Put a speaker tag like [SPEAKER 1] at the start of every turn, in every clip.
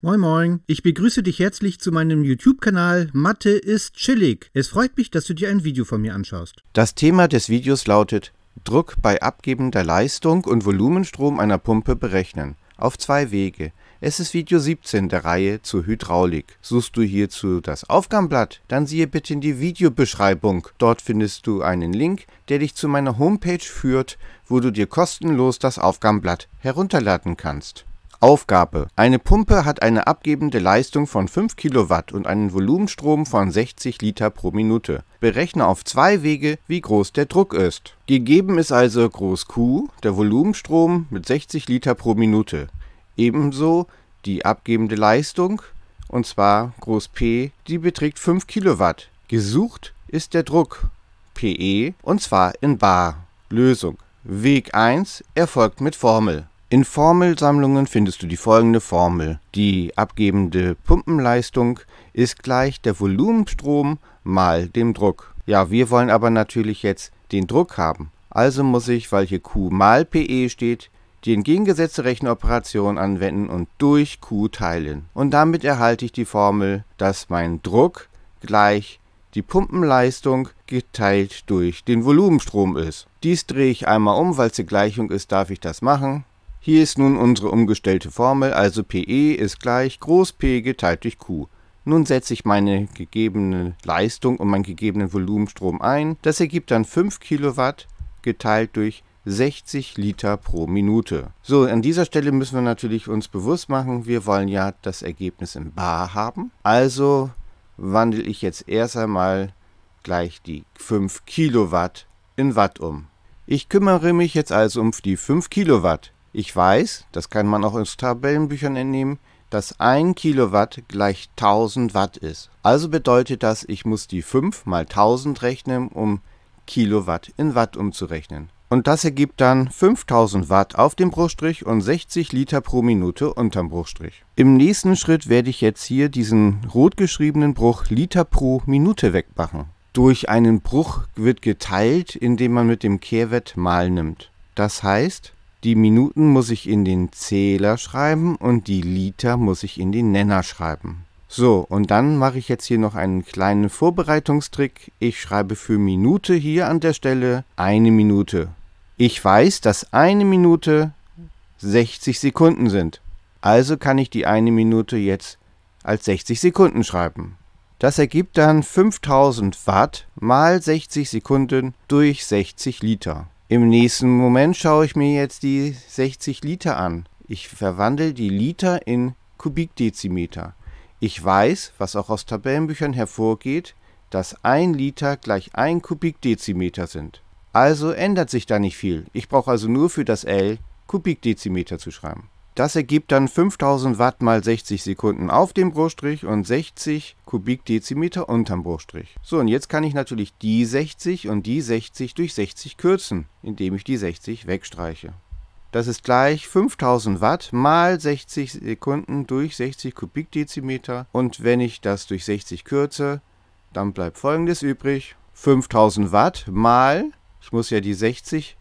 [SPEAKER 1] Moin Moin, ich begrüße dich herzlich zu meinem YouTube-Kanal Mathe ist chillig. Es freut mich, dass du dir ein Video von mir anschaust. Das Thema des Videos lautet Druck bei abgebender Leistung und Volumenstrom einer Pumpe berechnen. Auf zwei Wege. Es ist Video 17 der Reihe zur Hydraulik. Suchst du hierzu das Aufgabenblatt? Dann siehe bitte in die Videobeschreibung. Dort findest du einen Link, der dich zu meiner Homepage führt, wo du dir kostenlos das Aufgabenblatt herunterladen kannst. Aufgabe. Eine Pumpe hat eine abgebende Leistung von 5 Kilowatt und einen Volumenstrom von 60 Liter pro Minute. Berechne auf zwei Wege, wie groß der Druck ist. Gegeben ist also groß Q, der Volumenstrom mit 60 Liter pro Minute. Ebenso die abgebende Leistung, und zwar groß P, die beträgt 5 Kilowatt. Gesucht ist der Druck, PE, und zwar in Bar. Lösung. Weg 1 erfolgt mit Formel. In Formelsammlungen findest du die folgende Formel. Die abgebende Pumpenleistung ist gleich der Volumenstrom mal dem Druck. Ja, wir wollen aber natürlich jetzt den Druck haben. Also muss ich, weil hier Q mal PE steht, die entgegengesetzte Rechenoperation anwenden und durch Q teilen. Und damit erhalte ich die Formel, dass mein Druck gleich die Pumpenleistung geteilt durch den Volumenstrom ist. Dies drehe ich einmal um, weil es die Gleichung ist, darf ich das machen. Hier ist nun unsere umgestellte Formel, also PE ist gleich groß P geteilt durch Q. Nun setze ich meine gegebene Leistung und meinen gegebenen Volumenstrom ein. Das ergibt dann 5 Kilowatt geteilt durch 60 Liter pro Minute. So, an dieser Stelle müssen wir natürlich uns bewusst machen, wir wollen ja das Ergebnis in bar haben. Also wandle ich jetzt erst einmal gleich die 5 Kilowatt in Watt um. Ich kümmere mich jetzt also um die 5 Kilowatt. Ich weiß, das kann man auch aus Tabellenbüchern entnehmen, dass 1 Kilowatt gleich 1000 Watt ist. Also bedeutet das, ich muss die 5 mal 1000 rechnen, um Kilowatt in Watt umzurechnen. Und das ergibt dann 5000 Watt auf dem Bruchstrich und 60 Liter pro Minute unterm Bruchstrich. Im nächsten Schritt werde ich jetzt hier diesen rot geschriebenen Bruch Liter pro Minute wegmachen. Durch einen Bruch wird geteilt, indem man mit dem Kehrwert mal nimmt. Das heißt, die Minuten muss ich in den Zähler schreiben und die Liter muss ich in den Nenner schreiben. So, und dann mache ich jetzt hier noch einen kleinen Vorbereitungstrick. Ich schreibe für Minute hier an der Stelle eine Minute. Ich weiß, dass eine Minute 60 Sekunden sind. Also kann ich die eine Minute jetzt als 60 Sekunden schreiben. Das ergibt dann 5000 Watt mal 60 Sekunden durch 60 Liter. Im nächsten Moment schaue ich mir jetzt die 60 Liter an. Ich verwandle die Liter in Kubikdezimeter. Ich weiß, was auch aus Tabellenbüchern hervorgeht, dass 1 Liter gleich 1 Kubikdezimeter sind. Also ändert sich da nicht viel. Ich brauche also nur für das L Kubikdezimeter zu schreiben. Das ergibt dann 5000 Watt mal 60 Sekunden auf dem Bruchstrich und 60 Kubikdezimeter unterm Bruchstrich. So, und jetzt kann ich natürlich die 60 und die 60 durch 60 kürzen, indem ich die 60 wegstreiche. Das ist gleich 5000 Watt mal 60 Sekunden durch 60 Kubikdezimeter. Und wenn ich das durch 60 kürze, dann bleibt folgendes übrig. 5000 Watt mal, ich muss ja die 60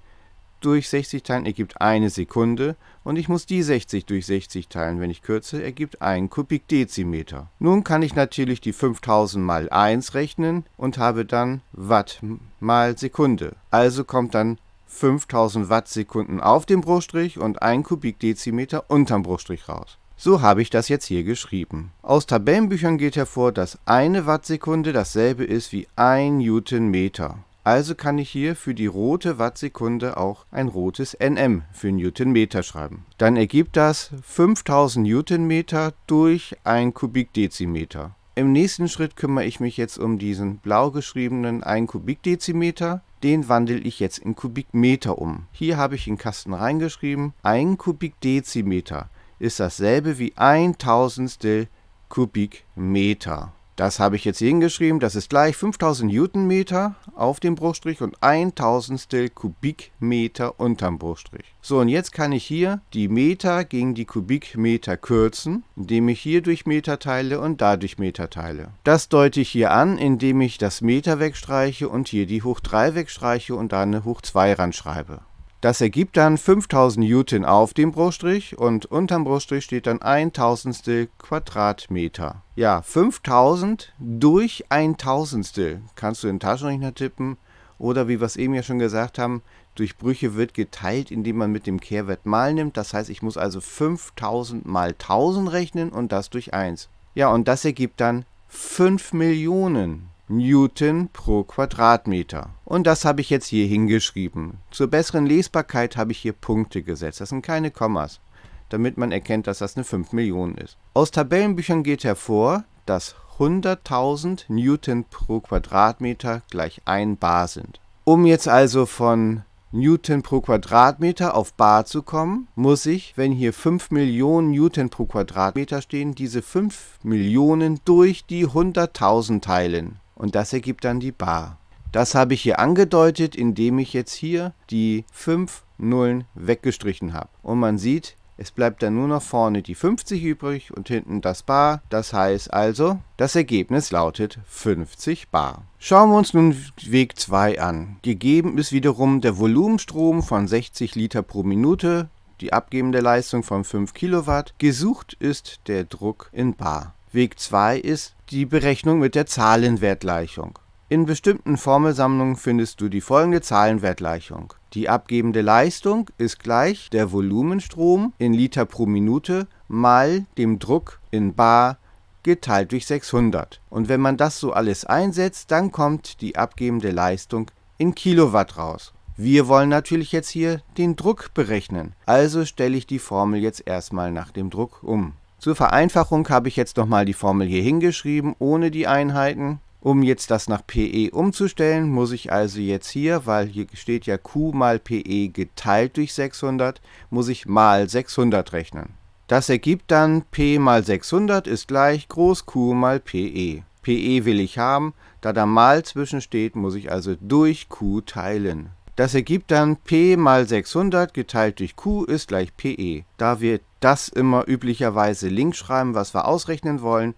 [SPEAKER 1] durch 60 teilen, ergibt eine Sekunde und ich muss die 60 durch 60 teilen. Wenn ich kürze, ergibt 1 Kubikdezimeter. Nun kann ich natürlich die 5000 mal 1 rechnen und habe dann Watt mal Sekunde. Also kommt dann 5000 Wattsekunden auf dem Bruchstrich und 1 Kubikdezimeter unterm Bruchstrich raus. So habe ich das jetzt hier geschrieben. Aus Tabellenbüchern geht hervor, dass eine Wattsekunde dasselbe ist wie 1 Newtonmeter. Also kann ich hier für die rote Wattsekunde auch ein rotes Nm für Newtonmeter schreiben. Dann ergibt das 5000 Newtonmeter durch ein Kubikdezimeter. Im nächsten Schritt kümmere ich mich jetzt um diesen blau geschriebenen 1 Kubikdezimeter. Den wandle ich jetzt in Kubikmeter um. Hier habe ich den Kasten reingeschrieben. 1 Kubikdezimeter ist dasselbe wie 1000 Kubikmeter. Das habe ich jetzt hingeschrieben. Das ist gleich 5000 Newtonmeter auf dem Bruchstrich und 1000 Kubikmeter unterm Bruchstrich. So, und jetzt kann ich hier die Meter gegen die Kubikmeter kürzen, indem ich hier durch Meter teile und dadurch Meter teile. Das deute ich hier an, indem ich das Meter wegstreiche und hier die hoch 3 wegstreiche und da eine hoch 2 ranschreibe. Das ergibt dann 5000 Newton auf dem Bruchstrich und unterm Bruchstrich steht dann 1000 Quadratmeter. Ja, 5000 durch 1000 kannst du in den Taschenrechner tippen oder wie wir es eben ja schon gesagt haben, durch Brüche wird geteilt, indem man mit dem Kehrwert mal nimmt. Das heißt, ich muss also 5000 mal 1000 rechnen und das durch 1. Ja, und das ergibt dann 5 Millionen. Newton pro Quadratmeter. Und das habe ich jetzt hier hingeschrieben. Zur besseren Lesbarkeit habe ich hier Punkte gesetzt. Das sind keine Kommas, damit man erkennt, dass das eine 5 Millionen ist. Aus Tabellenbüchern geht hervor, dass 100.000 Newton pro Quadratmeter gleich 1 Bar sind. Um jetzt also von Newton pro Quadratmeter auf Bar zu kommen, muss ich, wenn hier 5 Millionen Newton pro Quadratmeter stehen, diese 5 Millionen durch die 100.000 teilen und das ergibt dann die Bar. Das habe ich hier angedeutet, indem ich jetzt hier die 5 Nullen weggestrichen habe. Und man sieht, es bleibt dann nur noch vorne die 50 übrig und hinten das Bar. Das heißt also, das Ergebnis lautet 50 Bar. Schauen wir uns nun Weg 2 an. Gegeben ist wiederum der Volumenstrom von 60 Liter pro Minute, die abgebende Leistung von 5 Kilowatt. Gesucht ist der Druck in Bar. Weg 2 ist die Berechnung mit der Zahlenwertgleichung. In bestimmten Formelsammlungen findest du die folgende Zahlenwertgleichung. Die abgebende Leistung ist gleich der Volumenstrom in Liter pro Minute mal dem Druck in Bar geteilt durch 600. Und wenn man das so alles einsetzt, dann kommt die abgebende Leistung in Kilowatt raus. Wir wollen natürlich jetzt hier den Druck berechnen, also stelle ich die Formel jetzt erstmal nach dem Druck um. Zur Vereinfachung habe ich jetzt nochmal die Formel hier hingeschrieben, ohne die Einheiten. Um jetzt das nach PE umzustellen, muss ich also jetzt hier, weil hier steht ja Q mal PE geteilt durch 600, muss ich mal 600 rechnen. Das ergibt dann P mal 600 ist gleich groß Q mal PE. PE will ich haben, da da mal zwischensteht, muss ich also durch Q teilen. Das ergibt dann P mal 600 geteilt durch Q ist gleich PE. Da wir das immer üblicherweise links schreiben, was wir ausrechnen wollen,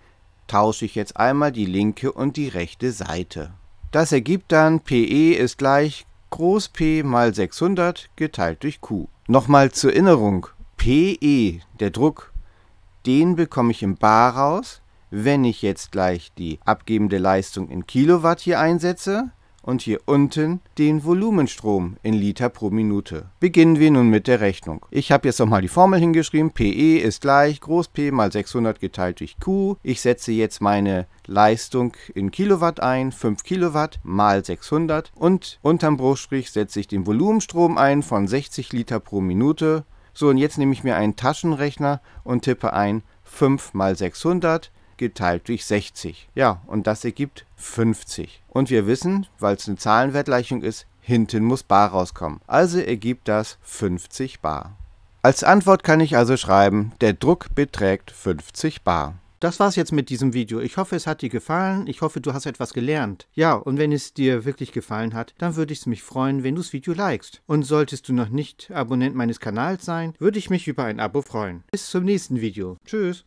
[SPEAKER 1] tausche ich jetzt einmal die linke und die rechte Seite. Das ergibt dann PE ist gleich groß P mal 600 geteilt durch Q. Nochmal zur Erinnerung, PE, der Druck, den bekomme ich im Bar raus, wenn ich jetzt gleich die abgebende Leistung in Kilowatt hier einsetze und hier unten den Volumenstrom in Liter pro Minute. Beginnen wir nun mit der Rechnung. Ich habe jetzt nochmal die Formel hingeschrieben. PE ist gleich Groß P mal 600 geteilt durch Q. Ich setze jetzt meine Leistung in Kilowatt ein, 5 Kilowatt mal 600 und unterm Bruchstrich setze ich den Volumenstrom ein von 60 Liter pro Minute. So, und jetzt nehme ich mir einen Taschenrechner und tippe ein 5 mal 600 geteilt durch 60. Ja, und das ergibt 50. Und wir wissen, weil es eine Zahlenwertgleichung ist, hinten muss bar rauskommen. Also ergibt das 50 bar. Als Antwort kann ich also schreiben, der Druck beträgt 50 bar. Das war's jetzt mit diesem Video. Ich hoffe, es hat dir gefallen. Ich hoffe, du hast etwas gelernt. Ja, und wenn es dir wirklich gefallen hat, dann würde ich mich freuen, wenn du das Video likest. Und solltest du noch nicht Abonnent meines Kanals sein, würde ich mich über ein Abo freuen. Bis zum nächsten Video. Tschüss.